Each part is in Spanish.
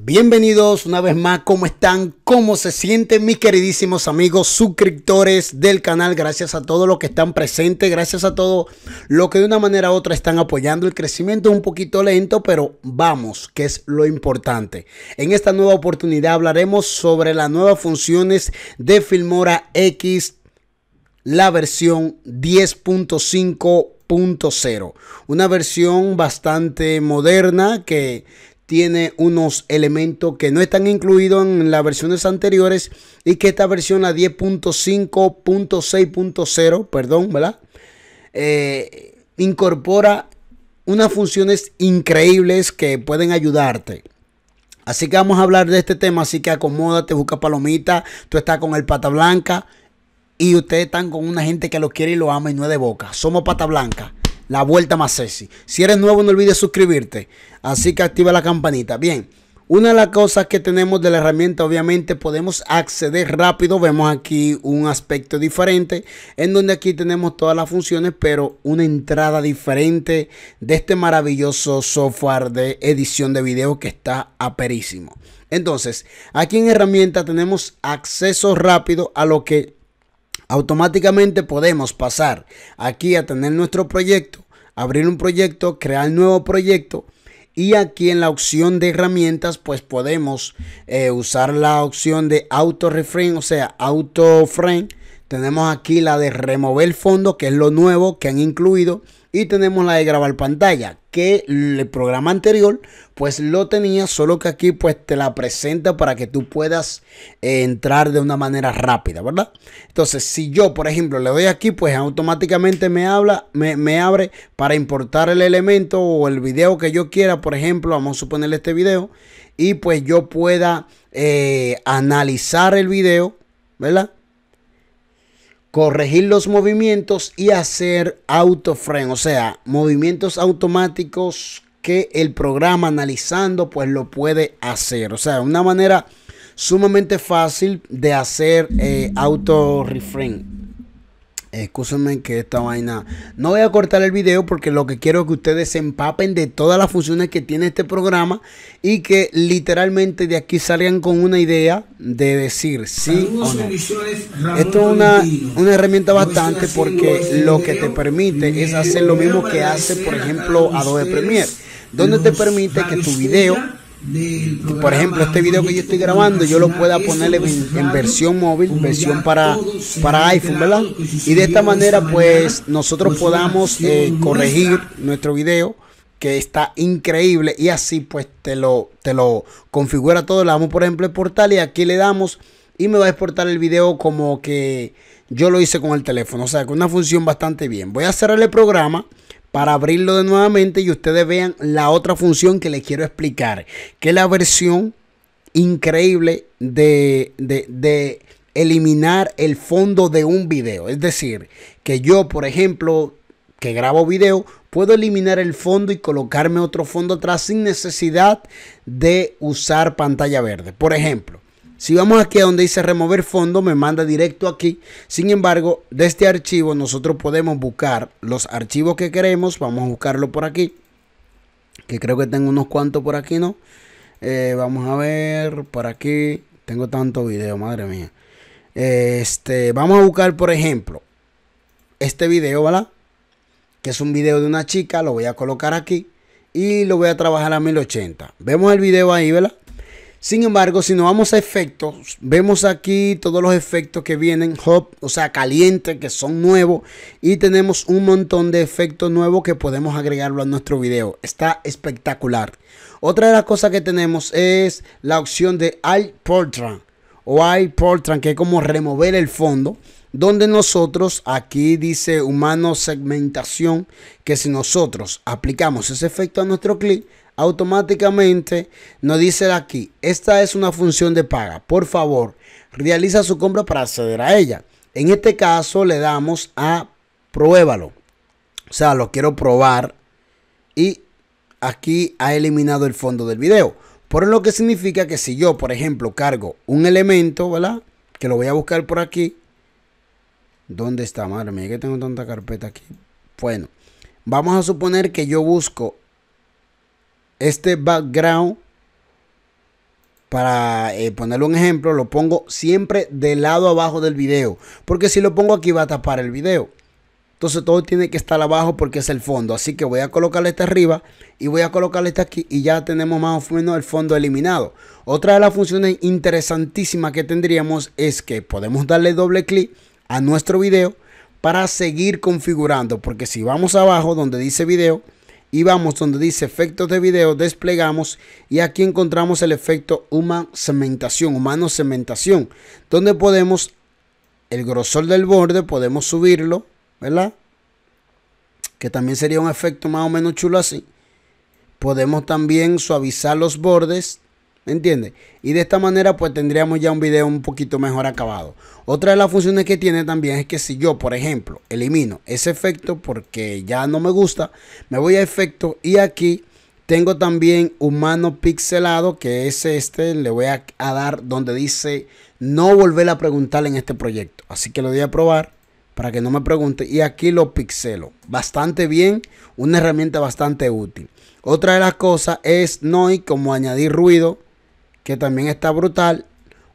Bienvenidos una vez más, ¿cómo están? ¿Cómo se sienten mis queridísimos amigos suscriptores del canal? Gracias a todos los que están presentes, gracias a todos los que de una manera u otra están apoyando el crecimiento un poquito lento, pero vamos, que es lo importante. En esta nueva oportunidad hablaremos sobre las nuevas funciones de Filmora X, la versión 10.5.0 Una versión bastante moderna que tiene unos elementos que no están incluidos en las versiones anteriores y que esta versión a 10.5.6.0, perdón, ¿verdad? Eh, incorpora unas funciones increíbles que pueden ayudarte. Así que vamos a hablar de este tema, así que acomódate, busca palomita, tú estás con el pata blanca y ustedes están con una gente que lo quiere y lo ama y no es de boca. Somos pata blanca la vuelta más sexy. Si eres nuevo, no olvides suscribirte. Así que activa la campanita. Bien, una de las cosas que tenemos de la herramienta, obviamente, podemos acceder rápido. Vemos aquí un aspecto diferente, en donde aquí tenemos todas las funciones, pero una entrada diferente de este maravilloso software de edición de video que está aperísimo. Entonces, aquí en herramienta tenemos acceso rápido a lo que automáticamente podemos pasar aquí a tener nuestro proyecto, abrir un proyecto, crear un nuevo proyecto. Y aquí en la opción de herramientas, pues podemos eh, usar la opción de auto reframe, o sea, auto frame. Tenemos aquí la de remover fondo, que es lo nuevo que han incluido y tenemos la de grabar pantalla que el programa anterior pues lo tenía solo que aquí pues te la presenta para que tú puedas eh, entrar de una manera rápida verdad entonces si yo por ejemplo le doy aquí pues automáticamente me habla me, abre para importar el elemento o el video que yo quiera por ejemplo vamos a suponerle este video y pues yo pueda eh, analizar el video verdad corregir los movimientos y hacer frame. o sea, movimientos automáticos que el programa analizando pues lo puede hacer. O sea, una manera sumamente fácil de hacer eh, auto escúchame que esta vaina. No voy a cortar el video porque lo que quiero es que ustedes se empapen de todas las funciones que tiene este programa y que literalmente de aquí salgan con una idea de decir sí o no. Esto es una, una herramienta bastante porque lo que te permite es hacer lo mismo que hace, por ejemplo, Adobe Premiere, donde te permite que tu video por ejemplo, este video que yo estoy grabando, yo lo pueda ponerle en, versión móvil, versión para, para iPhone, ¿verdad? Y de esta manera, pues nosotros pues, podamos eh, corregir nuestro video que está increíble y así pues te lo, te lo configura todo. Le damos por ejemplo el portal y aquí le damos y me va a exportar el video como que yo lo hice con el teléfono. O sea, con una función bastante bien. Voy a cerrar el programa para abrirlo de nuevamente y ustedes vean la otra función que les quiero explicar, que es la versión increíble de, de eliminar el fondo de un video. Es decir, que yo, por ejemplo, que grabo video, puedo eliminar el fondo y colocarme otro fondo atrás sin necesidad de usar pantalla verde. Por ejemplo, si vamos aquí a donde dice remover fondo, me manda directo aquí. Sin embargo, de este archivo nosotros podemos buscar los archivos que queremos. Vamos a buscarlo por aquí. Que creo que tengo unos cuantos por aquí, ¿no? Eh, vamos a ver, por aquí. Tengo tanto video, madre mía. Este, vamos a buscar, por ejemplo, este video, ¿verdad? Que es un video de una chica. Lo voy a colocar aquí. Y lo voy a trabajar a 1080. Vemos el video ahí, ¿verdad? Sin embargo, si nos vamos a efectos, vemos aquí todos los efectos que vienen o sea, caliente, que son nuevos. Y tenemos un montón de efectos nuevos que podemos agregarlo a nuestro video. Está espectacular. Otra de las cosas que tenemos es la opción de iPortran o iPortran, que es como remover el fondo donde nosotros, aquí dice humano segmentación, que si nosotros aplicamos ese efecto a nuestro clic, automáticamente nos dice aquí, esta es una función de paga, por favor, realiza su compra para acceder a ella. En este caso le damos a pruébalo, o sea, lo quiero probar y aquí ha eliminado el fondo del video. Por lo que significa que si yo, por ejemplo, cargo un elemento, ¿verdad? Que lo voy a buscar por aquí ¿Dónde está? Madre mía, que tengo tanta carpeta aquí. Bueno, vamos a suponer que yo busco este background. Para eh, ponerle un ejemplo, lo pongo siempre del lado abajo del video. Porque si lo pongo aquí va a tapar el video. Entonces todo tiene que estar abajo porque es el fondo. Así que voy a colocarle este arriba y voy a colocarle este aquí y ya tenemos más o menos el fondo eliminado. Otra de las funciones interesantísimas que tendríamos es que podemos darle doble clic a nuestro vídeo para seguir configurando. Porque si vamos abajo donde dice vídeo y vamos donde dice efectos de vídeo desplegamos y aquí encontramos el efecto human cementación, humano cementación, donde podemos el grosor del borde, podemos subirlo, ¿verdad? Que también sería un efecto más o menos chulo así. Podemos también suavizar los bordes ¿Entiendes? Y de esta manera pues tendríamos ya un video un poquito mejor acabado. Otra de las funciones que tiene también es que si yo, por ejemplo, elimino ese efecto porque ya no me gusta, me voy a efecto y aquí tengo también humano pixelado, que es este, le voy a, dar donde dice no volver a preguntarle en este proyecto. Así que lo voy a probar para que no me pregunte. Y aquí lo pixelo. Bastante bien, una herramienta bastante útil. Otra de las cosas es no y como añadir ruido que también está brutal.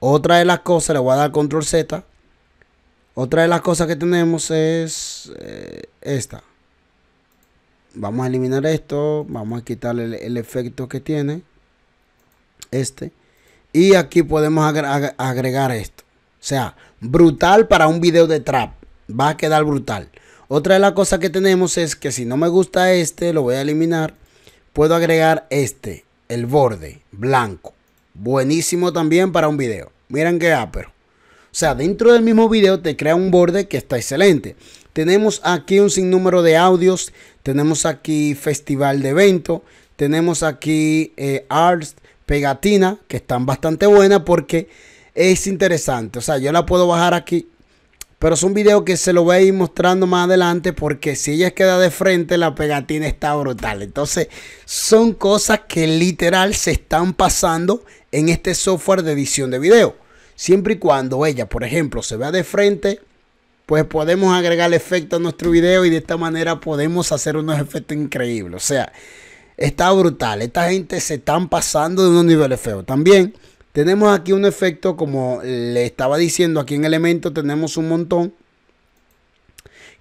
Otra de las cosas, le voy a dar control Z. Otra de las cosas que tenemos es eh, esta. Vamos a eliminar esto. Vamos a quitarle el, efecto que tiene. Este. Y aquí podemos agregar esto. O sea, brutal para un video de trap. Va a quedar brutal. Otra de las cosas que tenemos es que si no me gusta este, lo voy a eliminar. Puedo agregar este, el borde blanco. Buenísimo también para un video. Miren qué apero O sea, dentro del mismo video te crea un borde que está excelente. Tenemos aquí un sinnúmero de audios. Tenemos aquí festival de evento. Tenemos aquí eh, arts, pegatina, que están bastante buenas porque es interesante. O sea, yo la puedo bajar aquí pero es un video que se lo voy a ir mostrando más adelante porque si ella queda de frente la pegatina está brutal. Entonces son cosas que literal se están pasando en este software de edición de video. Siempre y cuando ella, por ejemplo, se vea de frente, pues podemos agregar efecto a nuestro video y de esta manera podemos hacer unos efectos increíbles. O sea, está brutal. Esta gente se están pasando de unos niveles feos. También tenemos aquí un efecto, como le estaba diciendo, aquí en elemento tenemos un montón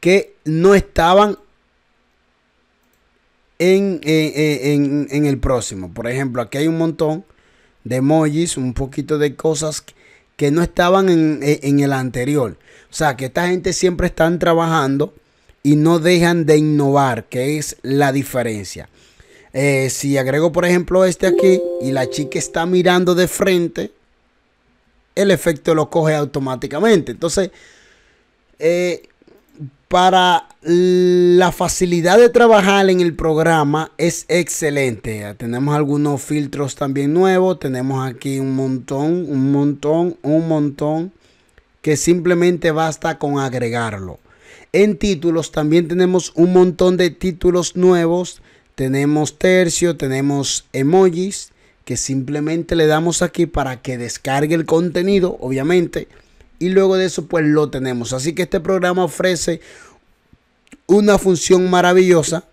que no estaban en, el próximo. Por ejemplo, aquí hay un montón de emojis, un poquito de cosas que no estaban en, en, el anterior. O sea, que esta gente siempre están trabajando y no dejan de innovar, que es la diferencia. Eh, si agrego, por ejemplo, este aquí y la chica está mirando de frente, el efecto lo coge automáticamente. Entonces, eh, para la facilidad de trabajar en el programa es excelente. Tenemos algunos filtros también nuevos. Tenemos aquí un montón, un montón, un montón. Que simplemente basta con agregarlo. En títulos también tenemos un montón de títulos nuevos tenemos tercio, tenemos emojis que simplemente le damos aquí para que descargue el contenido, obviamente. Y luego de eso, pues lo tenemos. Así que este programa ofrece una función maravillosa.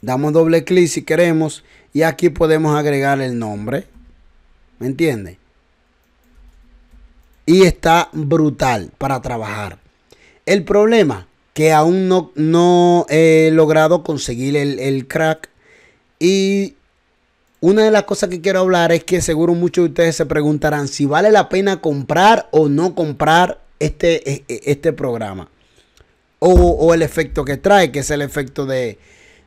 Damos doble clic si queremos. Y aquí podemos agregar el nombre. ¿Me entiende? Y está brutal para trabajar. El problema que aún no, no he logrado conseguir el, crack. Y una de las cosas que quiero hablar es que seguro muchos de ustedes se preguntarán si vale la pena comprar o no comprar este, e, e, este programa. O, el efecto que trae, que es el efecto de,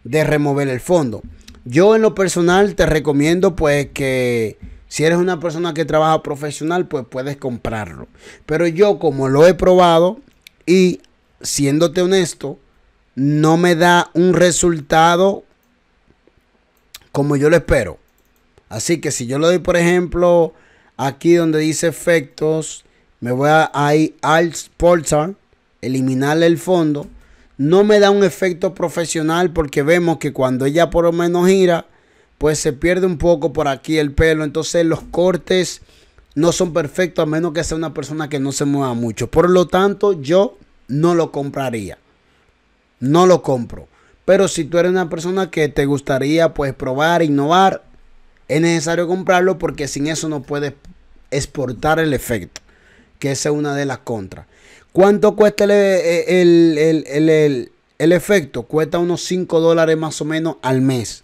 de remover el fondo. Yo en lo personal te recomiendo pues que si eres una persona que trabaja profesional pues puedes comprarlo. Pero yo como lo he probado y siéndote honesto, no me da un resultado como yo lo espero. Así que si yo le doy, por ejemplo, aquí donde dice efectos, me voy a, ir al eliminarle el fondo. No me da un efecto profesional porque vemos que cuando ella por lo menos gira, pues se pierde un poco por aquí el pelo. Entonces los cortes no son perfectos a menos que sea una persona que no se mueva mucho. Por lo tanto, yo no lo compraría. No lo compro. Pero si tú eres una persona que te gustaría pues probar, innovar, es necesario comprarlo porque sin eso no puedes exportar el efecto. Que esa es una de las contras. ¿Cuánto cuesta el, eh, el, el, el efecto? Cuesta unos 5 dólares más o menos al mes.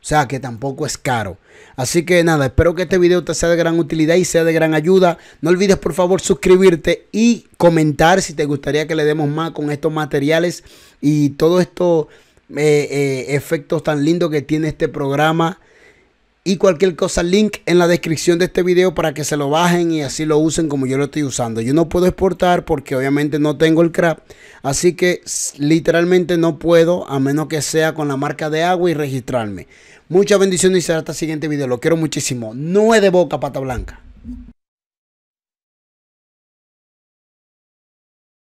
O sea que tampoco es caro. Así que nada, espero que este video te sea de gran utilidad y sea de gran ayuda. No olvides por favor suscribirte y comentar si te gustaría que le demos más con estos materiales y todos estos eh, eh, efectos tan lindos que tiene este programa y cualquier cosa link en la descripción de este video para que se lo bajen y así lo usen como yo lo estoy usando. Yo no puedo exportar porque obviamente no tengo el crap, así que literalmente no puedo a menos que sea con la marca de agua y registrarme. Muchas bendiciones y hasta el siguiente video. Lo quiero muchísimo. No es de boca, pata blanca.